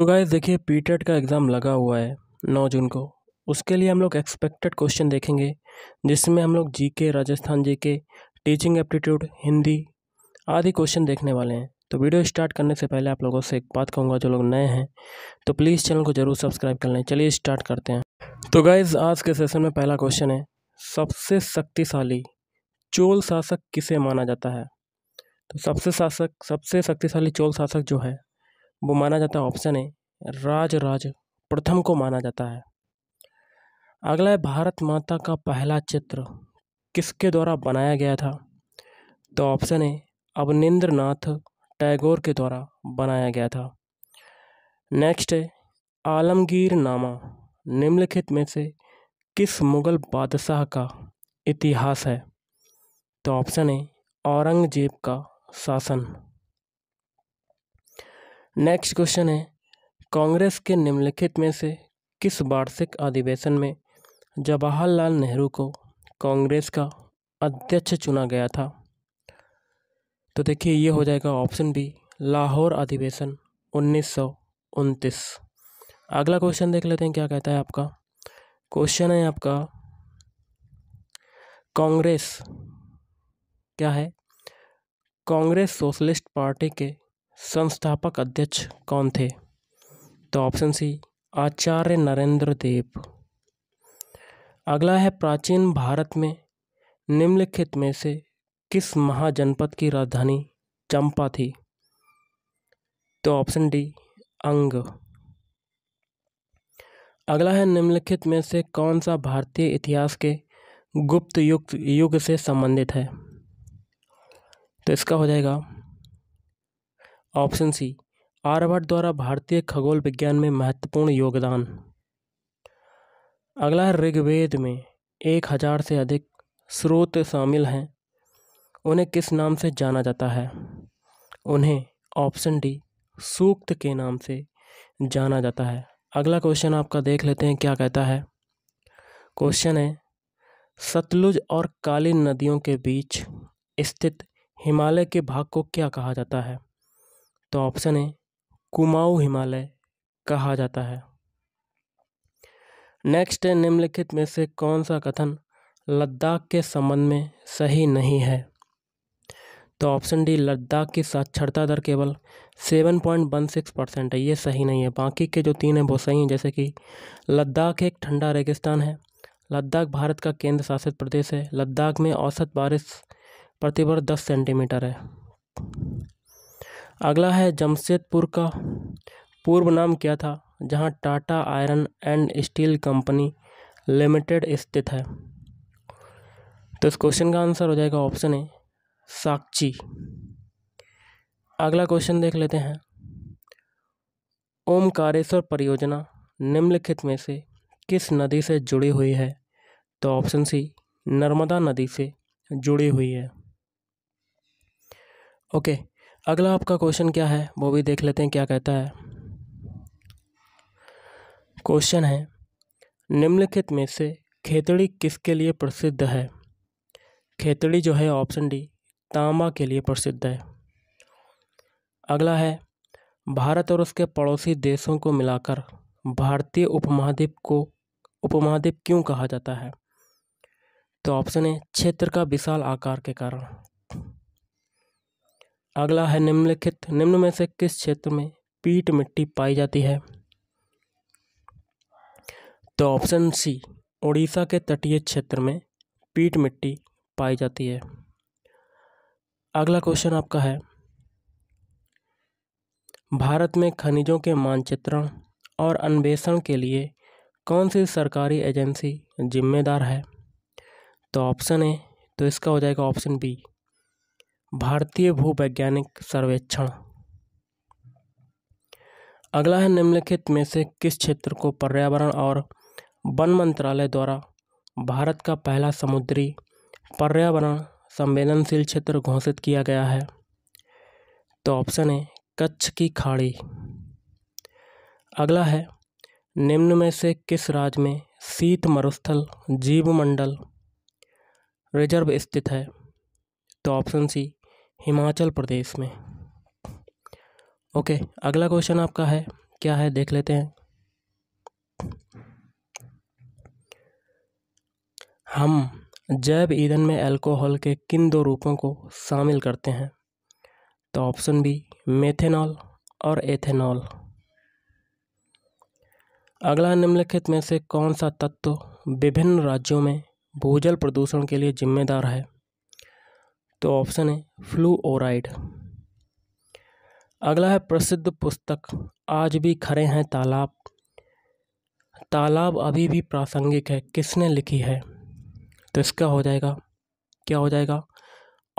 तो गाइस देखिए PTET e का एग्ज़ाम लगा हुआ है नौ जून को उसके लिए हम लोग एक्सपेक्टेड क्वेश्चन देखेंगे जिसमें हम लोग GK Rajasthan GK teaching aptitude Hindi आदि क्वेश्चन देखने वाले हैं तो वीडियो स्टार्ट करने से पहले आप लोगों से एक बात कहूँगा जो लोग नए हैं तो प्लीज़ चैनल को ज़रूर सब्सक्राइब कर लें चलिए स्टार्ट करते हैं तो गाइज़ आज के सेशन में पहला क्वेश्चन है सबसे शक्तिशाली चोल शासक किसे माना जाता है तो सबसे शासक सबसे शक्तिशाली चोल शासक जो है वो माना जाता है ऑप्शन ए राज राज प्रथम को माना जाता है अगला है भारत माता का पहला चित्र किसके द्वारा बनाया गया था तो ऑप्शन ए अवनिंद्र नाथ टैगोर के द्वारा बनाया गया था नेक्स्ट है आलमगीर नामा निम्नलिखित में से किस मुग़ल बादशाह का इतिहास है तो ऑप्शन ए औरंगजेब का शासन नेक्स्ट क्वेश्चन है कांग्रेस के निम्नलिखित में से किस वार्षिक अधिवेशन में जवाहरलाल नेहरू को कांग्रेस का अध्यक्ष चुना गया था तो देखिए ये हो जाएगा ऑप्शन बी लाहौर अधिवेशन उन्नीस अगला क्वेश्चन देख लेते हैं क्या कहता है आपका क्वेश्चन है आपका कांग्रेस क्या है कांग्रेस सोशलिस्ट पार्टी के संस्थापक अध्यक्ष कौन थे तो ऑप्शन सी आचार्य नरेंद्र देव अगला है प्राचीन भारत में निम्नलिखित में से किस महाजनपद की राजधानी चंपा थी तो ऑप्शन डी अंग अगला है निम्नलिखित में से कौन सा भारतीय इतिहास के गुप्त युग युग से संबंधित है तो इसका हो जाएगा ऑप्शन सी आर्यभट्ट द्वारा भारतीय खगोल विज्ञान में महत्वपूर्ण योगदान अगला है ऋग्वेद में एक हजार से अधिक स्रोत शामिल हैं उन्हें किस नाम से जाना जाता है उन्हें ऑप्शन डी सूक्त के नाम से जाना जाता है अगला क्वेश्चन आपका देख लेते हैं क्या कहता है क्वेश्चन है सतलुज और काली नदियों के बीच स्थित हिमालय के भाग को क्या कहा जाता है तो ऑप्शन है कुमाऊ हिमालय कहा जाता है नेक्स्ट है निम्नलिखित में से कौन सा कथन लद्दाख के संबंध में सही नहीं है तो ऑप्शन डी लद्दाख की साक्षरता दर केवल seven point one six percent है ये सही नहीं है बाकी के जो तीन हैं वो सही हैं जैसे कि लद्दाख एक ठंडा रेगिस्तान है लद्दाख भारत का केंद्र शासित प्रदेश है लद्दाख में औसत बारिश प्रतिवर्ष दस सेंटीमीटर है अगला है जमशेदपुर का पूर्व नाम क्या था जहाँ Tata iron and steel company limited स्थित है तो इस क्वेश्चन का आंसर हो जाएगा ऑप्शन ए साक्षी अगला क्वेश्चन देख लेते हैं ओमकारेश्वर परियोजना निम्नलिखित में से किस नदी से जुड़ी हुई है तो ऑप्शन सी नर्मदा नदी से जुड़ी हुई है ओके okay. अगला आपका क्वेश्चन क्या है वो भी देख लेते हैं क्या कहता है क्वेश्चन है निम्नलिखित में से खेतड़ी किसके लिए प्रसिद्ध है खेतड़ी जो है ऑप्शन डी तांबा के लिए प्रसिद्ध है अगला है भारत और उसके पड़ोसी देशों को मिलाकर भारतीय उपमहाद्वीप को उपमहाद्वीप क्यों कहा जाता है तो ऑप्शन है क्षेत्र का विशाल आकार के कारण अगला है निम्नलिखित निम्न में से किस क्षेत्र में पीट मिट्टी पाई जाती है तो ऑप्शन सी ओडिशा के तटीय क्षेत्र में पीट मिट्टी पाई जाती है अगला क्वेश्चन आपका है भारत में खनिजों के मानचित्रण और अन्वेषण के लिए कौन सी सरकारी एजेंसी जिम्मेदार है तो ऑप्शन ए तो इसका हो जाएगा ऑप्शन बी भारतीय भूवैज्ञानिक सर्वेक्षण अगला है निम्नलिखित में से किस क्षेत्र को पर्यावरण और वन मंत्रालय द्वारा भारत का पहला समुद्री पर्यावरण संवेदनशील क्षेत्र घोषित किया गया है तो ऑप्शन है कच्छ की खाड़ी अगला है निम्न में से किस राज्य में शीत मरुस्थल जीवमंडल रिजर्व स्थित है तो ऑप्शन सी हिमाचल प्रदेश में ओके अगला क्वेश्चन आपका है क्या है देख लेते हैं हम जैव ईंधन में अल्कोहल के किन दो रूपों को शामिल करते हैं तो ऑप्शन बी मेथेनॉल और एथेनॉल अगला निम्नलिखित में से कौन सा तत्व विभिन्न राज्यों में भूजल प्रदूषण के लिए जिम्मेदार है तो ऑप्शन है फ्लू ओराइड अगला है प्रसिद्ध पुस्तक आज भी खड़े हैं तालाब तालाब अभी भी प्रासंगिक है किसने लिखी है तो इसका हो जाएगा क्या हो जाएगा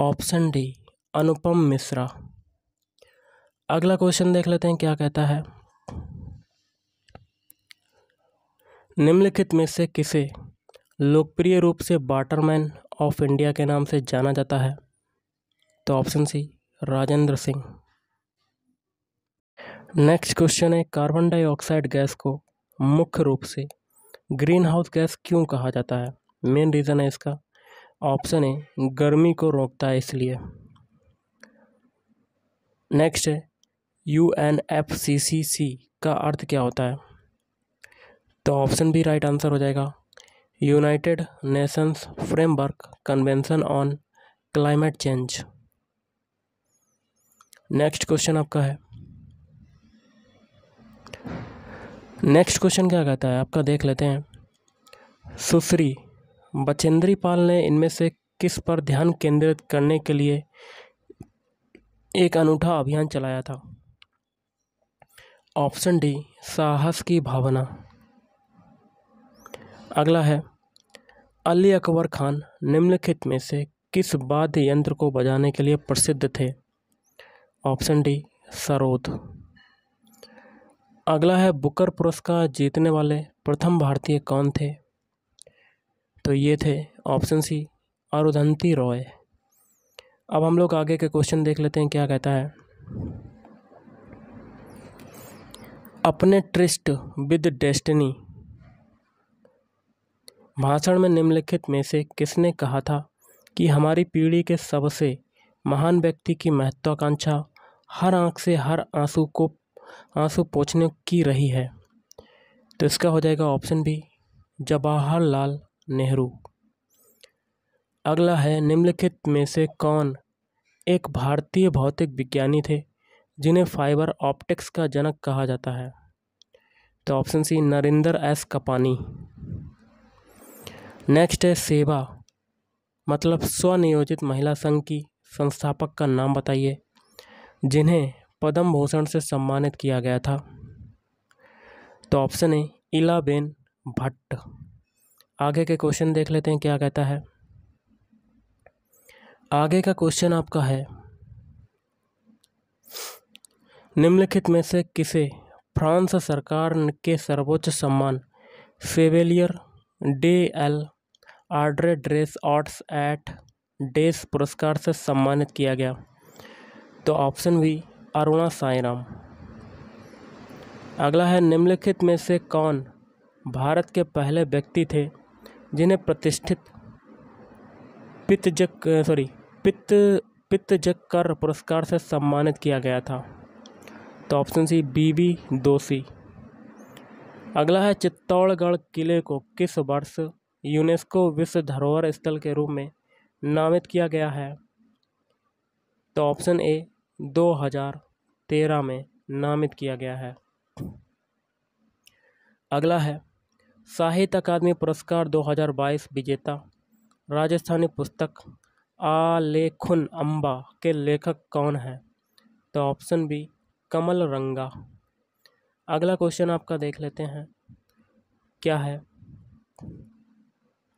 ऑप्शन डी अनुपम मिश्रा अगला क्वेश्चन देख लेते हैं क्या कहता है निम्नलिखित में से किसे लोकप्रिय रूप से वाटरमैन ऑफ इंडिया के नाम से जाना जाता है तो option C Rajendra Singh next question है कार्बन डाइऑक्साइड गैस को मुख्य रूप से ग्रीन हाउस गैस क्यों कहा जाता है मेन रीज़न है इसका ऑप्शन है गर्मी को रोकता है इसलिए नेक्स्ट है U N F C C C का अर्थ क्या होता है तो ऑप्शन भी राइट आंसर हो जाएगा United Nations framework convention on climate change next question आपका है नेक्स्ट क्वेश्चन क्या कहता है आपका देख लेते हैं सुश्री बचेंद्री पाल ने इनमें से किस पर ध्यान केंद्रित करने के लिए एक अनूठा अभियान चलाया था ऑप्शन डी साहस की भावना अगला है अली अकबर खान निम्नलिखित में से किस वाद्य यंत्र को बजाने के लिए प्रसिद्ध थे ऑप्शन डी सरोद अगला है बुकर पुरस्कार जीतने वाले प्रथम भारतीय कौन थे तो ये थे ऑप्शन सी अरुधंती रॉय अब हम लोग आगे के क्वेश्चन देख लेते हैं क्या कहता है अपने ट्रिस्ट विद डेस्टिनी भाषण में निम्नलिखित में से किसने कहा था कि हमारी पीढ़ी के सबसे महान व्यक्ति की महत्वाकांक्षा हर आँख से हर आँसू को आँसू पहुँचने की रही है तो इसका हो जाएगा ऑप्शन बी जवाहर लाल नेहरू अगला है निम्नलिखित में से कौन एक भारतीय भौतिक विज्ञानी थे जिन्हें फाइबर ऑप्टिक्स का जनक कहा जाता है तो option C Narendra S Kapany next है सेवा मतलब स्वनियोजित महिला संघ की संस्थापक का नाम बताइए जिन्हें पद्म भूषण से सम्मानित किया गया था तो ऑप्शन है इलाबेन भट्ट आगे के क्वेश्चन देख लेते हैं क्या कहता है आगे का क्वेश्चन आपका है निम्नलिखित में से किसे फ्रांस सरकार के सर्वोच्च सम्मान Chevalier de l Ordre des Arts et des पुरस्कार से सम्मानित किया गया तो ऑप्शन बी अरुणा साईराम अगला है निम्नलिखित में से कौन भारत के पहले व्यक्ति थे जिन्हें प्रतिष्ठित पितजक सॉरी पित्त कर पुरस्कार से सम्मानित किया गया था तो ऑप्शन सी बी बी दोषी अगला है चित्तौड़गढ़ किले को किस वर्ष यूनेस्को विश्व धरोहर स्थल के रूप में नामित किया गया है तो ऑप्शन ए दो हजार तेरह में नामित किया गया है अगला है साहित्य अकादमी पुरस्कार 2022 विजेता राजस्थानी पुस्तक आलेखुन अम्बा के लेखक कौन है तो ऑप्शन बी कमल रंगा अगला क्वेश्चन आपका देख लेते हैं क्या है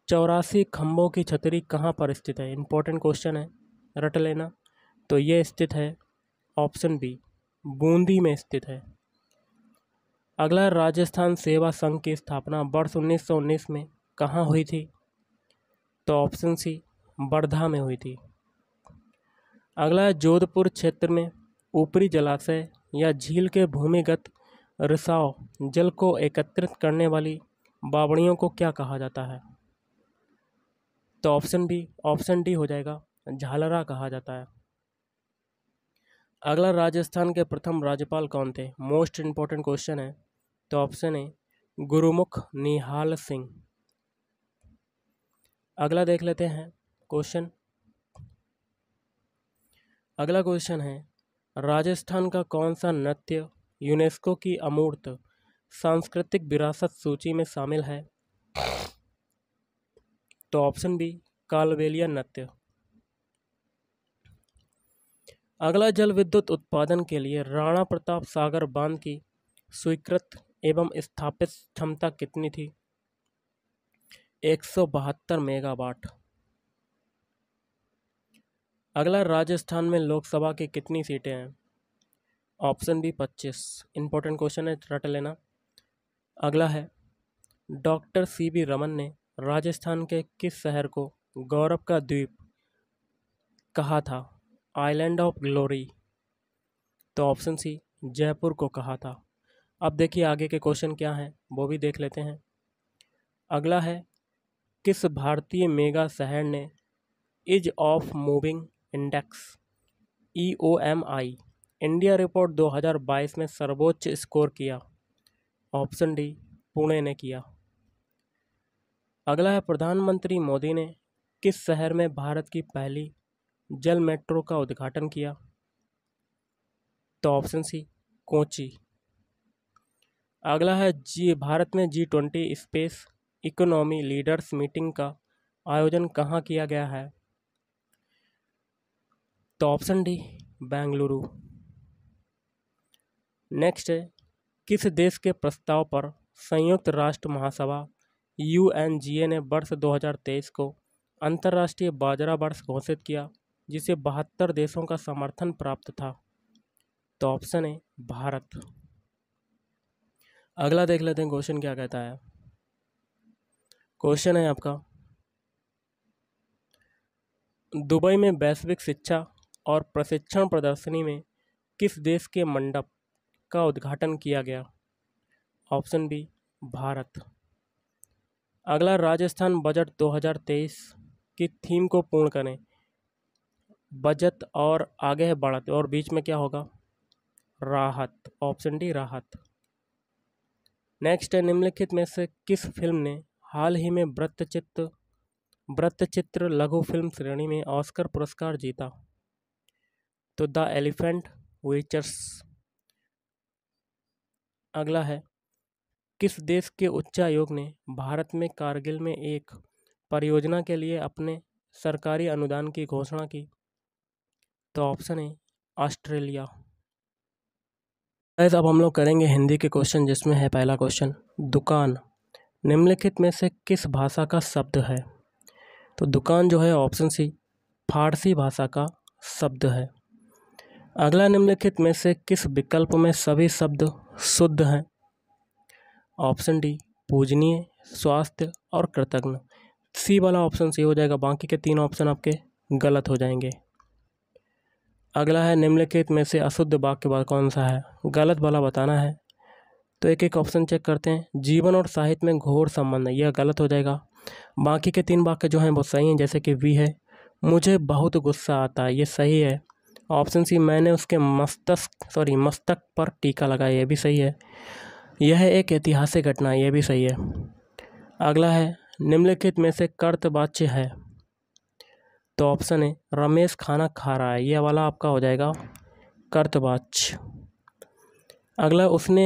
चौरासी खम्बों की छतरी कहाँ पर स्थित है इम्पोर्टेंट क्वेश्चन है रट लेना तो ये स्थित है ऑप्शन बी बूंदी में स्थित है अगला राजस्थान सेवा संघ की स्थापना वर्ष उन्नीस में कहाँ हुई थी तो ऑप्शन सी वर्धा में हुई थी अगला जोधपुर क्षेत्र में ऊपरी जलाशय या झील के भूमिगत रिसाव जल को एकत्रित करने वाली बावड़ियों को क्या कहा जाता है तो ऑप्शन बी ऑप्शन डी हो जाएगा झालरा कहा जाता है अगला राजस्थान के प्रथम राज्यपाल कौन थे मोस्ट इम्पॉर्टेंट क्वेश्चन है तो ऑप्शन है गुरुमुख निहाल सिंह अगला देख लेते हैं क्वेश्चन अगला क्वेश्चन है राजस्थान का कौन सा नृत्य यूनेस्को की अमूर्त सांस्कृतिक विरासत सूची में शामिल है तो ऑप्शन बी कालवेलिया नृत्य अगला जल विद्युत उत्पादन के लिए राणा प्रताप सागर बांध की स्वीकृत एवं स्थापित क्षमता कितनी थी एक सौ बहत्तर मेगावाट अगला राजस्थान में लोकसभा की कितनी सीटें हैं ऑप्शन बी पच्चीस इंपॉर्टेंट क्वेश्चन है रट लेना अगला है डॉक्टर सी बी रमन ने राजस्थान के किस शहर को गौरव का द्वीप कहा था आइलैंड ऑफ ग्लोरी तो ऑप्शन सी जयपुर को कहा था अब देखिए आगे के क्वेश्चन क्या हैं वो भी देख लेते हैं अगला है किस भारतीय मेगा शहर ने ease of moving index E O M I India report 2022 में सर्वोच्च स्कोर किया ऑप्शन डी पुणे ने किया अगला है प्रधानमंत्री मोदी ने किस शहर में भारत की पहली जल मेट्रो का उद्घाटन किया तो ऑप्शन सी कोची अगला है जी भारत में G twenty space economy leaders meeting का आयोजन कहाँ किया गया है तो ऑप्शन डी बेंगलुरु नेक्स्ट है किस देश के प्रस्ताव पर संयुक्त राष्ट्र महासभा यू ने वर्ष 2023 को अंतर्राष्ट्रीय बाजरा वर्ष घोषित किया जिसे बहत्तर देशों का समर्थन प्राप्त था तो ऑप्शन है भारत अगला देख लेते हैं क्वेश्चन क्या कहता है क्वेश्चन है आपका दुबई में वैश्विक शिक्षा और प्रशिक्षण प्रदर्शनी में किस देश के मंडप का उद्घाटन किया गया ऑप्शन बी भारत अगला राजस्थान बजट 2023 की थीम को पूर्ण करें बचत और आगे है बढ़त और बीच में क्या होगा राहत ऑप्शन डी राहत नेक्स्ट है निम्नलिखित में से किस फिल्म ने हाल ही में वृत्तचित्र वृत्तचित्र लघु फिल्म श्रेणी में ऑस्कर पुरस्कार जीता तो द एलिफेंट वेचर्स अगला है किस देश के उच्चायोग ने भारत में कारगिल में एक परियोजना के लिए अपने सरकारी अनुदान की घोषणा की तो ऑप्शन है ऑस्ट्रेलिया अब हम लोग करेंगे हिंदी के क्वेश्चन जिसमें है पहला क्वेश्चन दुकान निम्नलिखित में से किस भाषा का शब्द है तो दुकान जो है ऑप्शन सी फारसी भाषा का शब्द है अगला निम्नलिखित में से किस विकल्प में सभी शब्द शुद्ध हैं ऑप्शन डी पूजनीय स्वास्थ्य और कृतज्ञ सी वाला ऑप्शन सी हो जाएगा बाकी के तीन ऑप्शन आपके गलत हो जाएंगे अगला है निम्नलिखित में से अशुद्ध वाक्य बाद कौन सा है गलत वाला बताना है तो एक एक ऑप्शन चेक करते हैं जीवन और साहित्य में घोर संबंध है यह गलत हो जाएगा बाकी के तीन वाक्य जो हैं वो सही हैं जैसे कि वी है मुझे बहुत गुस्सा आता है ये सही है ऑप्शन सी मैंने उसके मस्तक सॉरी मस्तक पर टीका लगाया यह भी सही है यह एक ऐतिहासिक घटना यह भी सही है अगला है निम्नलिखित में से कर्तवाच्य है तो ऑप्शन है रमेश खाना खा रहा है यह वाला आपका हो जाएगा कर्तवाच अगला उसने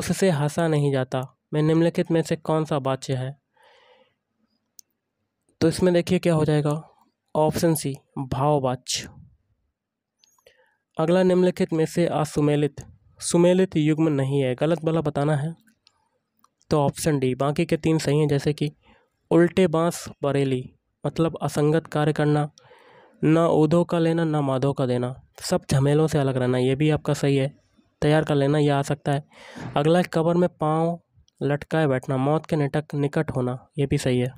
उससे हंसा नहीं जाता मैं निम्नलिखित में से कौन सा वाच्य है तो इसमें देखिए क्या हो जाएगा ऑप्शन सी भाववाच्य अगला निम्नलिखित में से असुमेलित सुमेलित युग्म नहीं है गलत वाला बताना है तो ऑप्शन डी बाकी के तीन सही हैं जैसे कि उल्टे बांस बरेली मतलब असंगत कार्य करना ना ओधो का लेना ना माधो का देना सब झमेलों से अलग रहना ये भी आपका सही है तैयार कर लेना यह आ सकता है अगला कबर में पाँव लटकाए बैठना मौत के निटक निकट होना ये भी सही है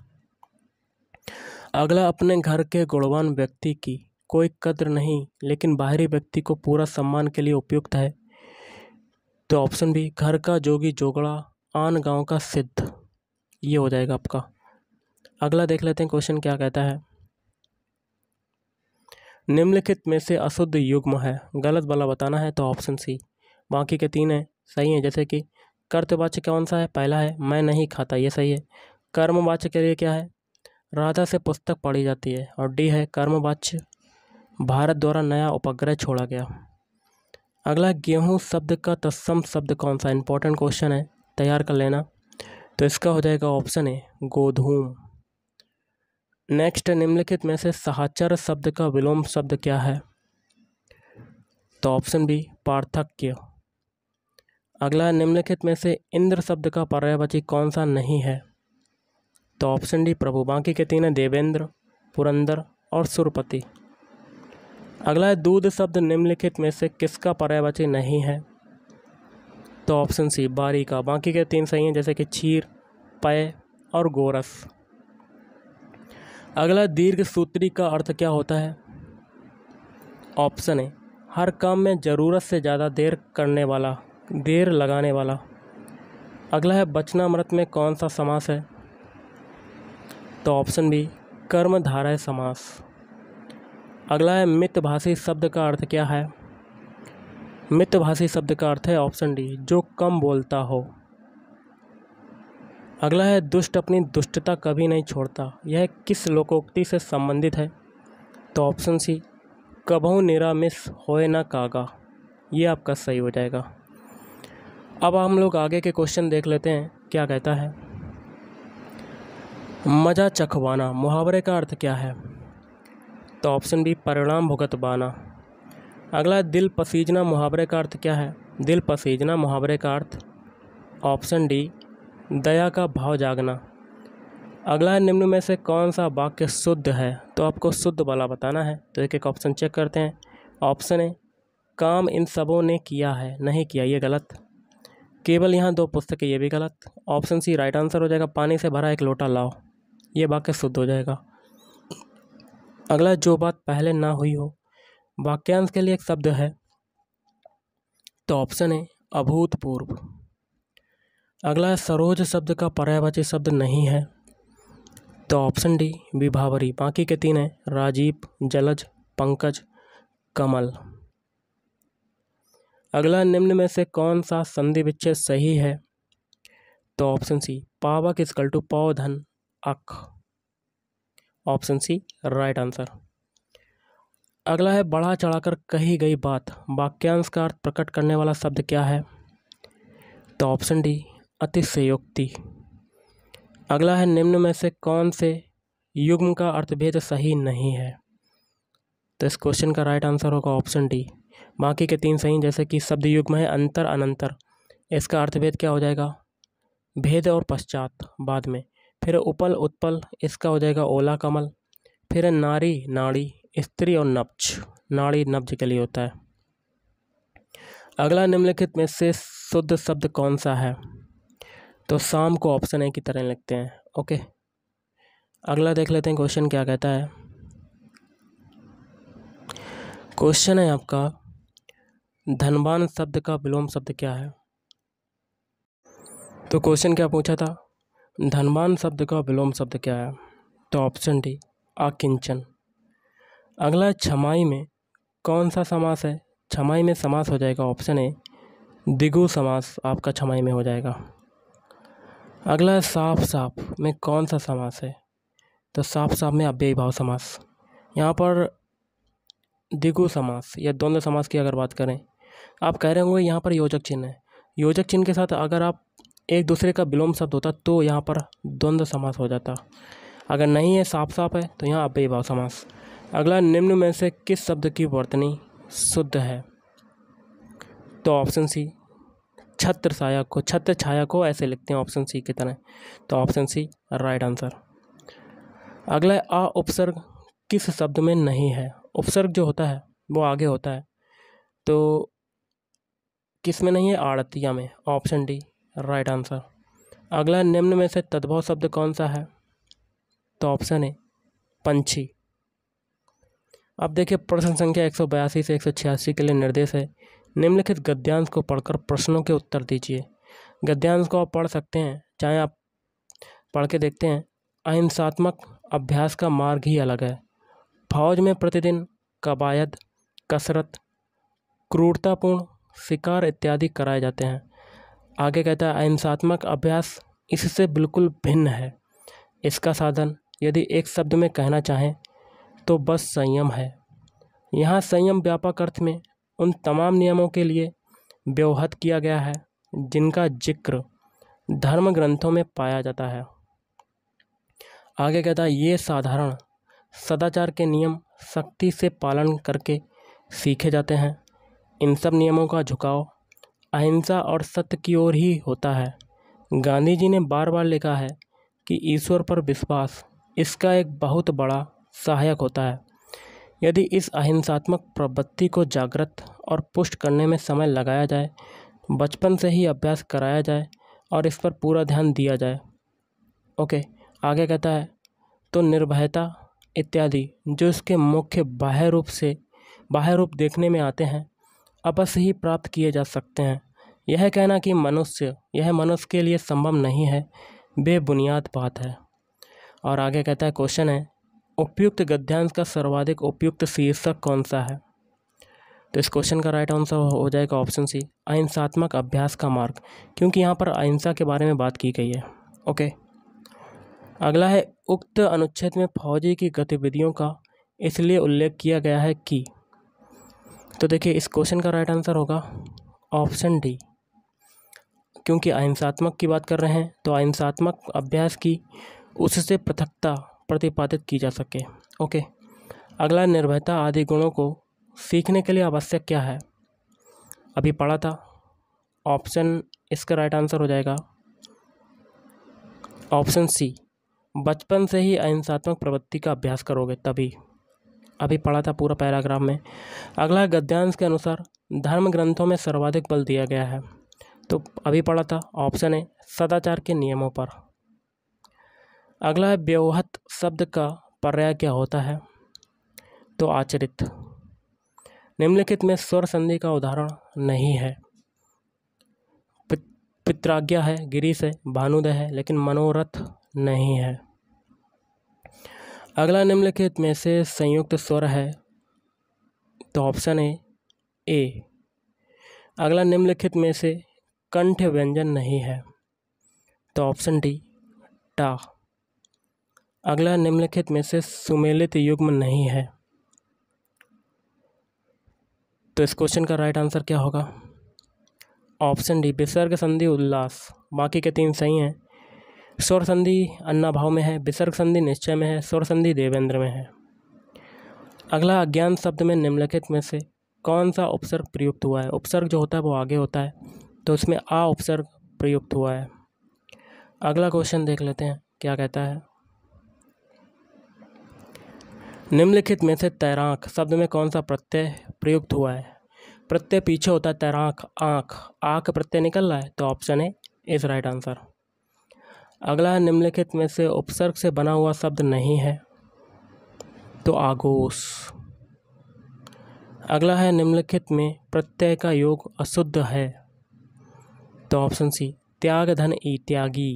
अगला अपने घर के गुणवान व्यक्ति की कोई कद्र नहीं लेकिन बाहरी व्यक्ति को पूरा सम्मान के लिए उपयुक्त है तो ऑप्शन भी घर का जोगी जोगड़ा आन गांव का सिद्ध ये हो जाएगा आपका अगला देख लेते हैं क्वेश्चन क्या कहता है निम्नलिखित में से अशुद्ध युग्म है गलत वाला बताना है तो ऑप्शन सी बाकी के तीन हैं सही हैं जैसे कि कर्तवाच्य कौन सा है पहला है मैं नहीं खाता ये सही है कर्मवाच्य के लिए क्या है राधा से पुस्तक पढ़ी जाती है और डी है कर्मवाच्य भारत द्वारा नया उपग्रह छोड़ा गया अगला गेहूँ शब्द का तत्सम शब्द कौन सा इंपॉर्टेंट क्वेश्चन है तैयार कर लेना तो इसका हो जाएगा ऑप्शन ए गोधूम नेक्स्ट निम्नलिखित में से सहाचर शब्द का विलोम शब्द क्या है तो ऑप्शन बी पार्थक्य अगला निम्नलिखित में से इंद्र शब्द का पर्यायवाची कौन सा नहीं है तो ऑप्शन डी प्रभु बाकी के तीन हैं देवेंद्र पुरंदर और सुरपति अगला है दूध शब्द निम्नलिखित में से किसका पर्यायवाची नहीं है तो ऑप्शन सी बारी का बाकी के तीन सही हैं जैसे कि क्षीर पय और गोरस अगला दीर्घ सूत्री का अर्थ क्या होता है ऑप्शन है हर काम में ज़रूरत से ज़्यादा देर करने वाला देर लगाने वाला अगला है बचनामृत में कौन सा समास है तो ऑप्शन बी कर्मधारय समास अगला है मितभाषी शब्द का अर्थ क्या है मितभाषी शब्द का अर्थ है ऑप्शन डी जो कम बोलता हो अगला है दुष्ट अपनी दुष्टता कभी नहीं छोड़ता यह किस लोकोक्ति से संबंधित है तो ऑप्शन सी कबहू निरामिस होए ना कागा ये आपका सही हो जाएगा अब हम लोग आगे के क्वेश्चन देख लेते हैं क्या कहता है मज़ा चखवाना मुहावरे का अर्थ क्या है तो ऑप्शन बी परिणाम भुगतवाना अगला दिल पसीजना मुहावरे का अर्थ क्या है दिल पसीजना मुहावरे का अर्थ ऑप्शन डी दया का भाव जागना अगला है निम्न में से कौन सा वाक्य शुद्ध है तो आपको शुद्ध वाला बताना है तो एक एक ऑप्शन चेक करते हैं ऑप्शन ए काम इन सबों ने किया है नहीं किया ये गलत केवल यहाँ दो पुस्तक ये भी गलत ऑप्शन सी राइट आंसर हो जाएगा पानी से भरा एक लोटा लाओ ये वाक्य शुद्ध हो जाएगा अगला जो बात पहले ना हुई हो वाक्यांश के लिए एक शब्द है तो ऑप्शन है अभूतपूर्व अगला सरोज शब्द का पर्यायवाची शब्द नहीं है तो ऑप्शन डी विभावरी बाकी के तीन हैं राजीव जलज पंकज कमल अगला निम्न में से कौन सा संधि विच्छेद सही है तो ऑप्शन सी पावक स्कल टू पौधन धन अख ऑप्शन सी राइट आंसर अगला है बढ़ा चढ़ाकर कही गई बात वाक्यांश का अर्थ प्रकट करने वाला शब्द क्या है तो ऑप्शन डी अतिशयोक्ति अगला है निम्न में से कौन से युग्म का अर्थभेद सही नहीं है तो इस क्वेश्चन का राइट आंसर होगा ऑप्शन डी बाकी के तीन सही जैसे कि शब्द युग्म है अंतर अनंतर इसका अर्थभेद क्या हो जाएगा भेद और पश्चात बाद में फिर उपल उत्पल इसका हो जाएगा ओला कमल फिर नारी नाड़ी स्त्री और नब्ज नाड़ी नब्ज के लिए होता है अगला निम्नलिखित में से शुद्ध शब्द कौन सा है तो शाम को ऑप्शन ए की तरह लिखते हैं ओके अगला देख लेते हैं क्वेश्चन क्या कहता है क्वेश्चन है आपका धनवान शब्द का विलोम शब्द क्या है तो क्वेश्चन क्या पूछा था धनवान शब्द का विलोम शब्द क्या है तो ऑप्शन डी आकिंचन अगला छमाई में कौन सा समास है छमाई में समास हो जाएगा ऑप्शन ए दिगु समास आपका छमाई में हो जाएगा अगला है साफ साफ में कौन सा समास है तो साफ साफ में अव्यय भाव समास यहाँ पर दिगु समास या द्वंद्व समास की अगर बात करें आप कह रहे होंगे यहाँ पर योजक चिन्ह है योजक चिन्ह के साथ अगर आप एक दूसरे का विलोम शब्द होता तो यहाँ पर द्वंद्व समास हो जाता अगर नहीं है साफ साफ है तो यहाँ अव्यय भाव समास अगला निम्न में से किस शब्द की वर्तनी शुद्ध है तो ऑप्शन सी छत्र छाया को छत्र छाया को ऐसे लिखते हैं ऑप्शन सी की तरह तो ऑप्शन सी राइट आंसर अगला आ उपसर्ग किस शब्द में नहीं है उपसर्ग जो होता है वो आगे होता है तो किस में नहीं है आड़तिया में ऑप्शन डी राइट आंसर अगला निम्न में से तद्भव शब्द कौन सा है तो ऑप्शन है पंछी अब देखिए प्रश्न संख्या एक सौ बयासी से एक सौ छियासी के लिए निर्देश है निम्नलिखित गद्यांश को पढ़कर प्रश्नों के उत्तर दीजिए गद्यांश को आप पढ़ सकते हैं चाहे आप पढ़ के देखते हैं अहिंसात्मक अभ्यास का मार्ग ही अलग है फौज में प्रतिदिन कवायद कसरत क्रूरतापूर्ण शिकार इत्यादि कराए जाते हैं आगे कहता है अहिंसात्मक अभ्यास इससे बिल्कुल भिन्न है इसका साधन यदि एक शब्द में कहना चाहें तो बस संयम है यहाँ संयम व्यापक अर्थ में उन तमाम नियमों के लिए व्यवहत किया गया है जिनका जिक्र धर्म ग्रंथों में पाया जाता है आगे कहता है ये साधारण सदाचार के नियम सख्ती से पालन करके सीखे जाते हैं इन सब नियमों का झुकाव अहिंसा और सत्य की ओर ही होता है गांधी जी ने बार बार लिखा है कि ईश्वर पर विश्वास इसका एक बहुत बड़ा सहायक होता है यदि इस अहिंसात्मक प्रवृत्ति को जागृत और पुष्ट करने में समय लगाया जाए बचपन से ही अभ्यास कराया जाए और इस पर पूरा ध्यान दिया जाए ओके आगे कहता है तो निर्भयता इत्यादि जो इसके मुख्य बाह्य रूप से बाह्य रूप देखने में आते हैं अपस ही प्राप्त किए जा सकते हैं यह कहना कि मनुष्य यह मनुष्य के लिए संभव नहीं है बेबुनियाद बात है और आगे कहता है क्वेश्चन है उपयुक्त गद्यांश का सर्वाधिक उपयुक्त शीर्षक कौन सा है तो इस क्वेश्चन का राइट आंसर हो जाएगा ऑप्शन सी अहिंसात्मक अभ्यास का मार्ग क्योंकि यहाँ पर अहिंसा के बारे में बात की गई है ओके अगला है उक्त अनुच्छेद में फौजी की गतिविधियों का इसलिए उल्लेख किया गया है कि तो देखिए इस क्वेश्चन का राइट आंसर होगा ऑप्शन डी क्योंकि अहिंसात्मक की बात कर रहे हैं तो अहिंसात्मक अभ्यास की उससे पृथकता प्रतिपादित की जा सके ओके अगला निर्भयता आदि गुणों को सीखने के लिए आवश्यक क्या है अभी पढ़ा था ऑप्शन इसका राइट आंसर हो जाएगा ऑप्शन सी बचपन से ही अहिंसात्मक प्रवृत्ति का अभ्यास करोगे तभी अभी पढ़ा था पूरा पैराग्राफ में अगला गद्यांश के अनुसार धर्म ग्रंथों में सर्वाधिक बल दिया गया है तो अभी पढ़ा था ऑप्शन ए सदाचार के नियमों पर अगला है व्यवहत शब्द का पर्याय क्या होता है तो आचरित निम्नलिखित में स्वर संधि का उदाहरण नहीं है पित्राज्ञा है गिरीश है भानुदय है लेकिन मनोरथ नहीं है अगला निम्नलिखित में से संयुक्त स्वर है तो ऑप्शन है ए अगला निम्नलिखित में से कंठ व्यंजन नहीं है तो ऑप्शन डी टा अगला निम्नलिखित में से सुमेलित युग्म नहीं है तो इस क्वेश्चन का राइट आंसर क्या होगा ऑप्शन डी विसर्ग संधि उल्लास बाकी के तीन सही हैं स्वर संधि अन्ना भाव में है विसर्ग संधि निश्चय में है स्वर संधि देवेंद्र में है अगला अज्ञान शब्द में निम्नलिखित में से कौन सा उपसर्ग प्रयुक्त हुआ है उपसर्ग जो होता है वो आगे होता है तो उसमें आ उपसर्ग प्रयुक्त हुआ है अगला क्वेश्चन देख लेते हैं क्या कहता है निम्नलिखित में से तैराक शब्द में कौन सा प्रत्यय प्रयुक्त हुआ है प्रत्यय पीछे होता है तैराक आँख आँख प्रत्यय निकल रहा है तो option A is right answer अगला है निम्नलिखित में से उपसर्ग से बना हुआ शब्द नहीं है तो आगोश अगला है निम्नलिखित में प्रत्यय का योग अशुद्ध है तो ऑप्शन सी त्याग धन ई त्यागी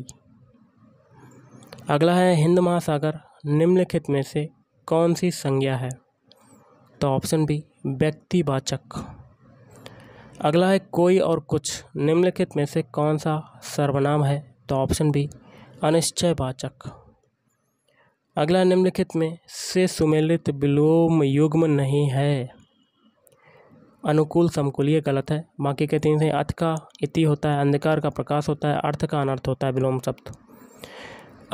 अगला है हिंद महासागर निम्नलिखित में से कौन सी संज्ञा है तो ऑप्शन बी व्यक्तिवाचक अगला है कोई और कुछ निम्नलिखित में से कौन सा सर्वनाम है तो ऑप्शन बी अनिश्चयवाचक अगला निम्नलिखित में से सुमेलित विलोम युग्म नहीं है अनुकूल ये गलत है बाकी कहते हैं अर्थ का इति होता है अंधकार का प्रकाश होता है अर्थ का अनर्थ होता है विलोम शब्द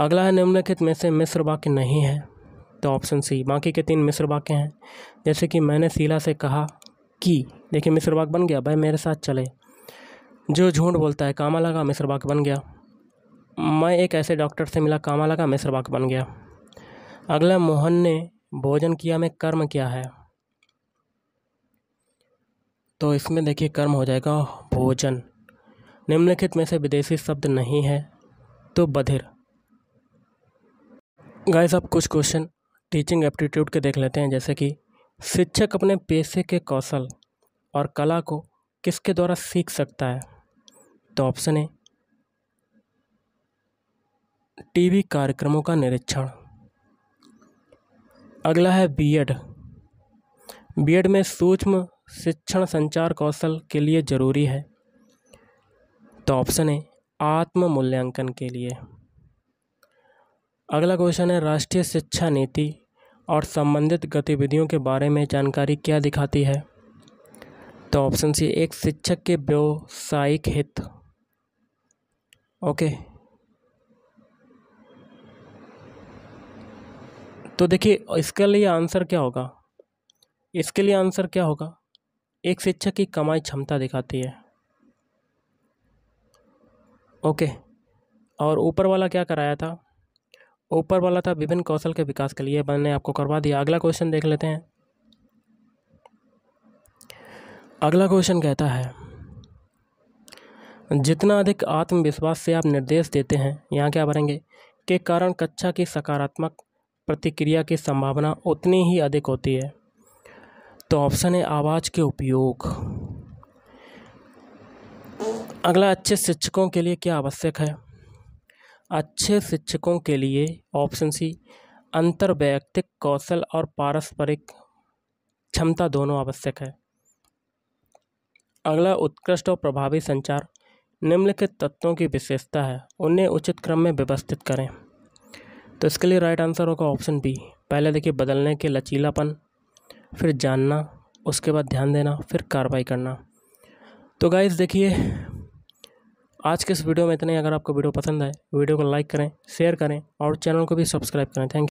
अगला है निम्नलिखित में से मिश्र वाक्य नहीं है तो ऑप्शन सी बाकी के तीन मिस्र वाक्य हैं जैसे कि मैंने शीला से कहा कि देखिए मिस्र वाक बन गया भाई मेरे साथ चले जो झूठ बोलता है कामा लगा मिस्र वाक्य बन गया मैं एक ऐसे डॉक्टर से मिला कामा लगा मिस्र वाक्य बन गया अगला मोहन ने भोजन किया में कर्म क्या है तो इसमें देखिए कर्म हो जाएगा भोजन निम्नलिखित में से विदेशी शब्द नहीं है तो बधिर गाइस अब कुछ क्वेश्चन टीचिंग एप्टीट्यूड के देख लेते हैं जैसे कि शिक्षक अपने पेशे के कौशल और कला को किसके द्वारा सीख सकता है तो ऑप्शन है टीवी कार्यक्रमों का निरीक्षण अगला है बीएड बीएड में सूक्ष्म शिक्षण संचार कौशल के लिए ज़रूरी है तो ऑप्शन है आत्म मूल्यांकन के लिए अगला क्वेश्चन है राष्ट्रीय शिक्षा नीति और संबंधित गतिविधियों के बारे में जानकारी क्या दिखाती है तो ऑप्शन सी एक शिक्षक के व्यवसायिक हित ओके तो देखिए इसके लिए आंसर क्या होगा इसके लिए आंसर क्या होगा एक शिक्षक की कमाई क्षमता दिखाती है ओके और ऊपर वाला क्या कराया था ऊपर वाला था विभिन्न कौशल के विकास के लिए मैंने आपको करवा दिया अगला क्वेश्चन देख लेते हैं अगला क्वेश्चन कहता है जितना अधिक आत्मविश्वास से आप निर्देश देते हैं यहाँ क्या भरेंगे के कारण कक्षा की सकारात्मक प्रतिक्रिया की संभावना उतनी ही अधिक होती है तो ऑप्शन है आवाज़ के उपयोग अगला अच्छे शिक्षकों के लिए क्या आवश्यक है अच्छे शिक्षकों के लिए ऑप्शन सी अंतर्वैयक्तिक कौशल और पारस्परिक क्षमता दोनों आवश्यक है अगला उत्कृष्ट और प्रभावी संचार निम्नलिखित तत्वों की विशेषता है उन्हें उचित क्रम में व्यवस्थित करें तो इसके लिए राइट आंसर होगा ऑप्शन बी पहले देखिए बदलने के लचीलापन फिर जानना उसके बाद ध्यान देना फिर कार्रवाई करना तो गाइस देखिए आज के इस वीडियो में इतने अगर आपको वीडियो पसंद आए वीडियो को लाइक करें शेयर करें और चैनल को भी सब्सक्राइब करें थैंक